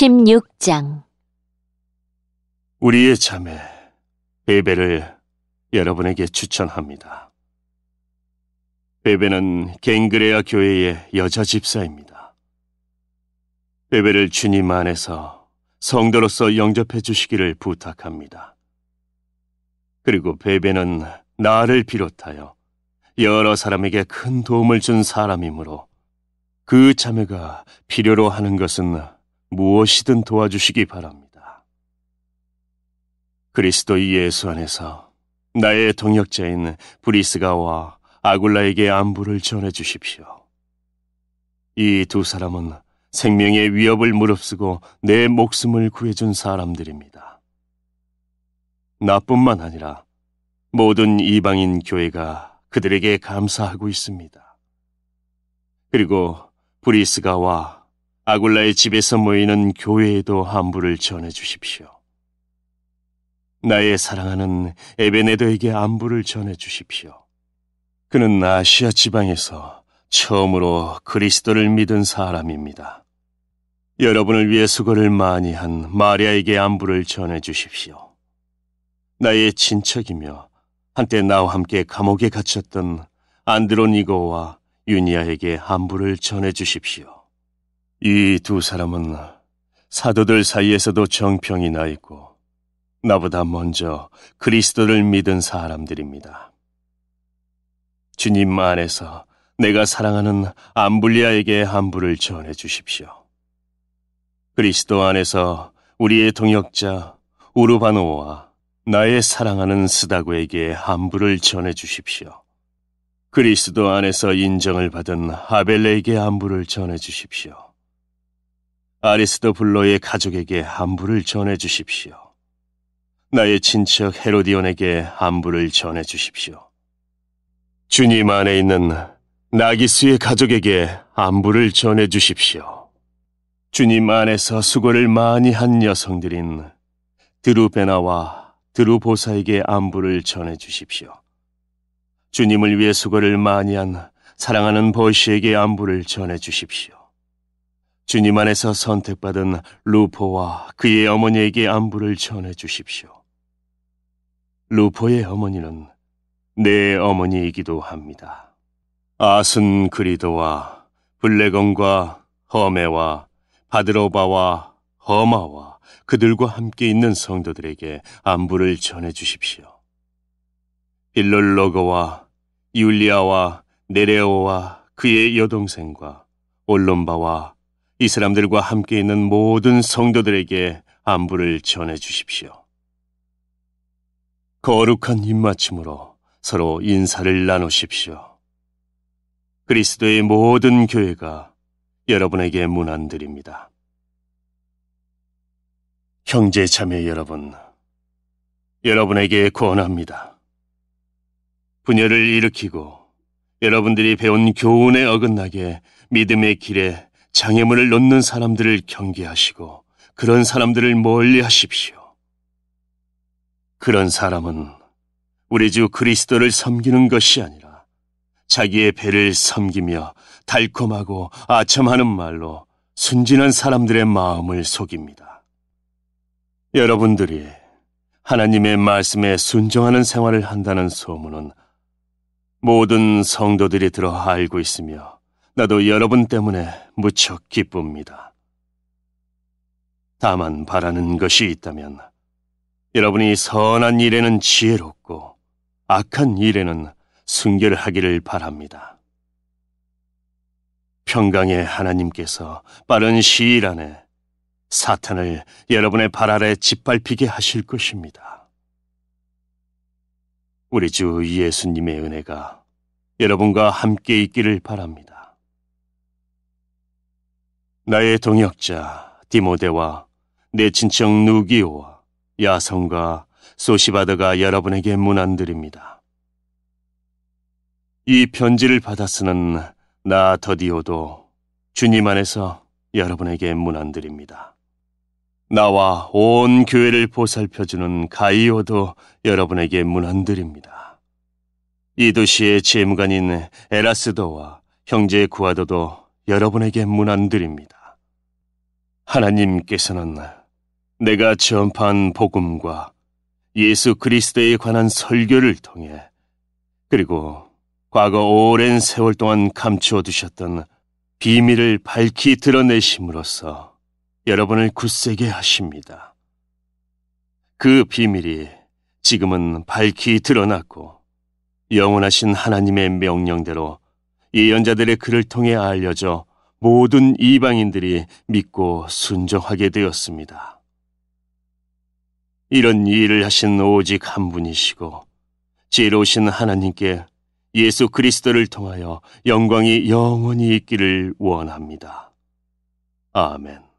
16장 우리의 자매 베베를 여러분에게 추천합니다. 베베는 갱그레아 교회의 여자 집사입니다. 베베를 주님 안에서 성도로서 영접해 주시기를 부탁합니다. 그리고 베베는 나를 비롯하여 여러 사람에게 큰 도움을 준 사람이므로 그 자매가 필요로 하는 것은 무엇이든 도와주시기 바랍니다. 그리스도 예수 안에서 나의 동역자인 브리스가와 아굴라에게 안부를 전해 주십시오. 이 두 사람은 생명의 위협을 무릅쓰고 내 목숨을 구해준 사람들입니다. 나뿐만 아니라 모든 이방인 교회가 그들에게 감사하고 있습니다. 그리고 브리스가와 아굴라의 집에서 모이는 교회에도 안부를 전해 주십시오. 나의 사랑하는 에베네도에게 안부를 전해 주십시오. 그는 아시아 지방에서 처음으로 그리스도를 믿은 사람입니다. 여러분을 위해 수고를 많이 한 마리아에게 안부를 전해 주십시오. 나의 친척이며 한때 나와 함께 감옥에 갇혔던 안드로니고와 유니아에게 안부를 전해 주십시오. 이두 사람은 사도들 사이에서도 정평이 나 있고 나보다 먼저 그리스도를 믿은 사람들입니다. 주님 안에서 내가 사랑하는 암블리아에게 안부를 전해 주십시오. 그리스도 안에서 우리의 동역자 우르바노와 나의 사랑하는 스다고에게 안부를 전해 주십시오. 그리스도 안에서 인정을 받은 아벨레에게 안부를 전해 주십시오. 아리스도블로의 가족에게 안부를 전해 주십시오. 나의 친척 헤로디온에게 안부를 전해 주십시오. 주님 안에 있는 나기스의 가족에게 안부를 전해 주십시오. 주님 안에서 수고를 많이 한 여성들인 드루베나와 드루보사에게 안부를 전해 주십시오. 주님을 위해 수고를 많이 한 사랑하는 보시에게 안부를 전해 주십시오. 주님 안에서 선택받은 루포와 그의 어머니에게 안부를 전해 주십시오. 루포의 어머니는 내 어머니이기도 합니다. 아순 그리도와 블레건과 허메와 바드로바와 허마와 그들과 함께 있는 성도들에게 안부를 전해 주십시오. 빌롤로거와 율리아와 네레오와 그의 여동생과 올론바와 이 사람들과 함께 있는 모든 성도들에게 안부를 전해 주십시오. 거룩한 그 입맞춤으로 서로 인사를 나누십시오. 그리스도의 모든 교회가 여러분에게 문안드립니다. 형제 자매 여러분, 여러분에게 권합니다. 분열을 일으키고 여러분들이 배운 교훈에 어긋나게 믿음의 길에 장애물을 놓는 사람들을 경계하시고 그런 사람들을 멀리 하십시오. 그런 사람은 우리 주 그리스도를 섬기는 것이 아니라 자기의 배를 섬기며 달콤하고 아첨하는 말로 순진한 사람들의 마음을 속입니다. 여러분들이 하나님의 말씀에 순종하는 생활을 한다는 소문은 모든 성도들이 들어 알고 있으며 나도 여러분 때문에 무척 기쁩니다. 다만 바라는 것이 있다면 여러분이 선한 일에는 지혜롭고 악한 일에는 순결하기를 바랍니다. 평강의 하나님께서 빠른 시일 안에 사탄을 여러분의 발 아래 짓밟히게 하실 것입니다. 우리 주 예수님의 은혜가 여러분과 함께 있기를 바랍니다. 나의 동역자 디모데와 내 친척 누기오와 야성과 소시바드가 여러분에게 문안드립니다. 이 편지를 받아 쓰는 나 더디오도 주님 안에서 여러분에게 문안드립니다. 나와 온 교회를 보살펴주는 가이오도 여러분에게 문안드립니다. 이 도시의 재무관인 에라스도와 형제 구하도도 여러분에게 문안드립니다. 하나님께서는 내가 전파한 복음과 예수 그리스도에 관한 설교를 통해 그리고 과거 오랜 세월 동안 감추어 두셨던 비밀을 밝히 드러내심으로써 여러분을 굳세게 하십니다. 그 비밀이 지금은 밝히 드러났고 영원하신 하나님의 명령대로 예언자들의 글을 통해 알려져 모든 이방인들이 믿고 순종하게 되었습니다. 이런 일을 하신 오직 한 분이시고 지혜로우신 하나님께 예수 그리스도를 통하여 영광이 영원히 있기를 원합니다. 아멘.